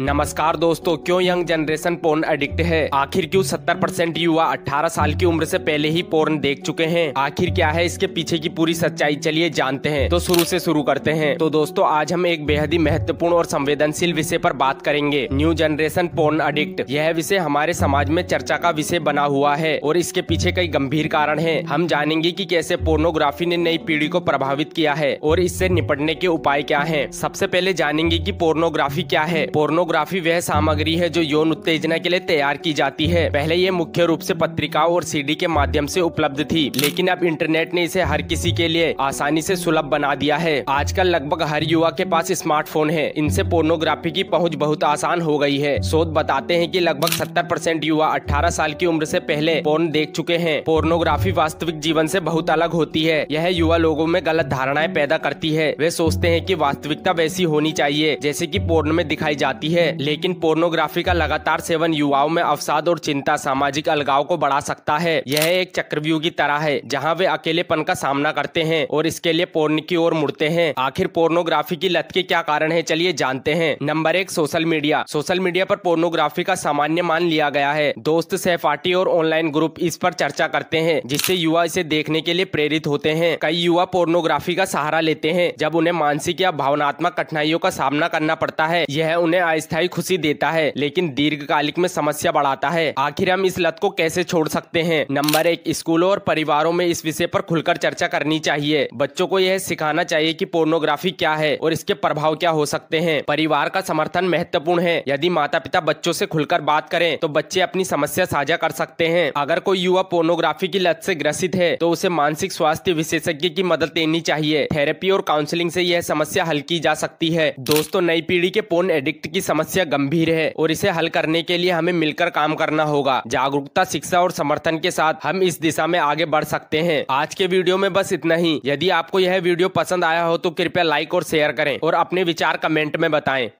नमस्कार दोस्तों क्यों यंग जनरेशन पोर्न एडिक्ट है आखिर क्यों 70 परसेंट युवा 18 साल की उम्र से पहले ही पोर्न देख चुके हैं आखिर क्या है इसके पीछे की पूरी सच्चाई चलिए जानते हैं तो शुरू से शुरू करते हैं तो दोस्तों आज हम एक बेहद ही महत्वपूर्ण और संवेदनशील विषय पर बात करेंगे न्यू जनरेशन पोर्न अडिक्ट यह विषय हमारे समाज में चर्चा का विषय बना हुआ है और इसके पीछे कई गंभीर कारण है हम जानेंगे की कैसे पोर्नोग्राफी ने नई पीढ़ी को प्रभावित किया है और इससे निपटने के उपाय क्या है सबसे पहले जानेंगे की पोर्नोग्राफी क्या है पोर्नो पोर्नोग्राफी वह सामग्री है जो यौन उत्तेजना के लिए तैयार की जाती है पहले ये मुख्य रूप से पत्रिकाओं और सीडी के माध्यम से उपलब्ध थी लेकिन अब इंटरनेट ने इसे हर किसी के लिए आसानी से सुलभ बना दिया है आजकल लगभग हर युवा के पास स्मार्टफोन है इनसे पोर्नोग्राफी की पहुँच बहुत आसान हो गई है शोध बताते हैं की लगभग सत्तर युवा अठारह साल की उम्र ऐसी पहले पोर्न देख चुके हैं पोर्नोग्राफी वास्तविक जीवन ऐसी बहुत अलग होती है यह युवा लोगों में गलत धारणाएं पैदा करती है वे सोचते हैं की वास्तविकता वैसी होनी चाहिए जैसे की पोर्न में दिखाई जाती है होती है लेकिन पोर्नोग्राफी का लगातार सेवन युवाओं में अवसाद और चिंता सामाजिक अलगाव को बढ़ा सकता है यह एक चक्रव्यूह की तरह है जहाँ वे अकेलेपन का सामना करते हैं और इसके लिए पोर्न की ओर मुड़ते हैं आखिर पोर्नोग्राफी की लत के क्या कारण है चलिए जानते हैं नंबर एक सोशल मीडिया सोशल मीडिया पर पोर्नोग्राफी का सामान्य मान लिया गया है दोस्त सहपाठी और ऑनलाइन ग्रुप इस पर चर्चा करते हैं जिससे युवा इसे देखने के लिए प्रेरित होते हैं कई युवा पोर्नोग्राफी का सहारा लेते हैं जब उन्हें मानसिक या भावनात्मक कठिनाइयों का सामना करना पड़ता है यह उन्हें अस्थायी खुशी देता है लेकिन दीर्घकालिक में समस्या बढ़ाता है आखिर हम इस लत को कैसे छोड़ सकते हैं नंबर एक स्कूलों और परिवारों में इस विषय पर खुलकर चर्चा करनी चाहिए बच्चों को यह सिखाना चाहिए कि पोर्नोग्राफी क्या है और इसके प्रभाव क्या हो सकते हैं परिवार का समर्थन महत्वपूर्ण है यदि माता पिता बच्चों से खुलकर बात करें तो बच्चे अपनी समस्या साझा कर सकते हैं अगर कोई युवा पोर्नोग्राफी की लत से ग्रसित है तो उसे मानसिक स्वास्थ्य विशेषज्ञ की मदद लेनी चाहिए थेरेपी और काउंसलिंग से यह समस्या हल की जा सकती है दोस्तों नई पीढ़ी के पोर्न एडिक्ट की समस्या गंभीर है और इसे हल करने के लिए हमें मिलकर काम करना होगा जागरूकता शिक्षा और समर्थन के साथ हम इस दिशा में आगे बढ़ सकते हैं आज के वीडियो में बस इतना ही यदि आपको यह वीडियो पसंद आया हो तो कृपया लाइक और शेयर करें और अपने विचार कमेंट में बताएं